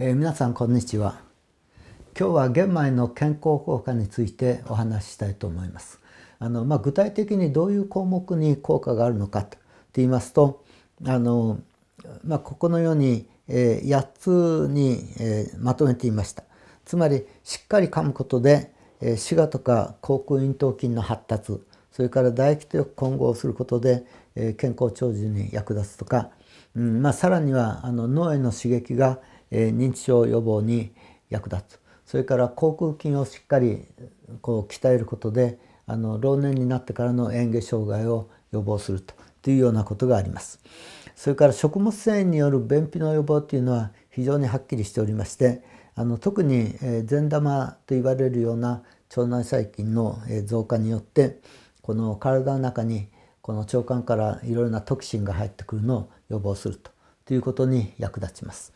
えー、皆さんこんにちは今日は玄米の健康効果についてお話ししたいと思いますあの、まあ、具体的にどういう項目に効果があるのかと言いますとあのまあ、ここのように、えー、8つに、えー、まとめていました。つまりしっかり噛むことで、えー、滋賀とか口腔咽頭筋の発達それから唾液とよく混合することで、えー、健康長寿に役立つとか、うんまあ、さらにはあの脳への刺激が、えー、認知症予防に役立つそれから口腔筋をしっかりこう鍛えることであの老年になってからの嚥下障害を予防するというようなことがあります。それから食物繊維による便秘の予防というのは非常にはっきりしておりましてあの特に善玉と言われるような腸内細菌の増加によってこの体の中にこの腸管からいろいろなトキシンが入ってくるのを予防するとということに役立ちます。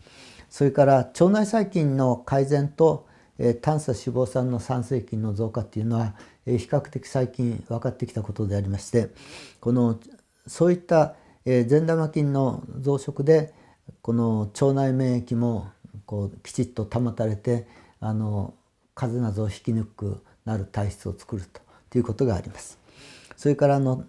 それから腸内細菌の改善と短鎖脂肪酸の酸性菌の増加っていうのは比較的最近分かってきたことでありましてこのそういったえ善玉菌の増殖でこの腸内免疫もこうきちっと保たれてあの風邪などを引き抜くなる体質を作るということがあります。それからあの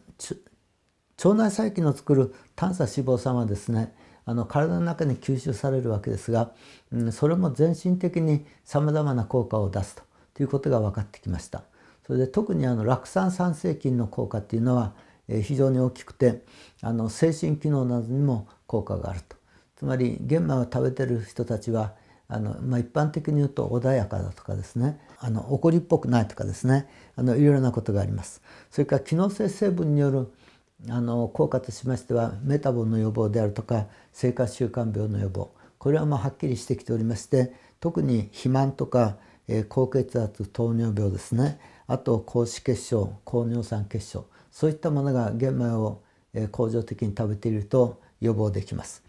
腸内細菌の作る短鎖脂肪酸はですねあの体の中に吸収されるわけですが、うん、それも全身的にさまざまな効果を出すということが分かってきました。それで特にあの酪酸酸性菌の効果っていうのは非常に大きくてあの精神機能などにも効果があるとつまり玄米を食べてる人たちはあの、まあ、一般的に言うと穏やかだとかですねあの怒りっぽくないとかですねあのいろいろなことがあります。それから機能性成分によるあの効果としましてはメタボの予防であるとか生活習慣病の予防これはもうはっきりしてきておりまして特に肥満とか、えー、高血圧糖尿病ですねあと高脂血症高尿酸血症そういったものが玄米を恒常的に食べていると予防できます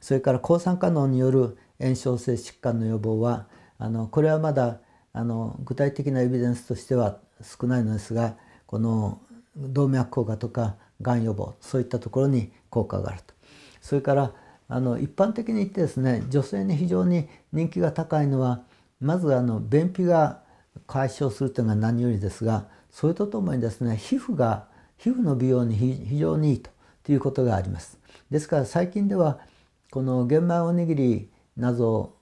それから抗酸化能による炎症性疾患の予防はあのこれはまだあの具体的なエビデンスとしては少ないのですがこの動脈硬化とかがん予防そういったところに効果があるとそれからあの一般的に言ってですね女性に非常に人気が高いのはまずあの便秘が解消するというのが何よりですがそれとともにですね皮膚が皮膚の美容に非常にいいとということがあります。ですから最近ではこの玄米おにぎりなど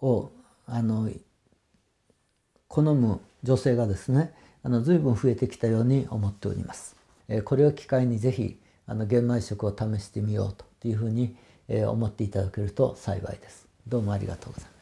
をあの好む女性がですねあの随分増えてきたように思っております。えこれを機会にぜひあの玄米食を試してみようというふうに、え思っていただけると幸いです。どうもありがとうございます。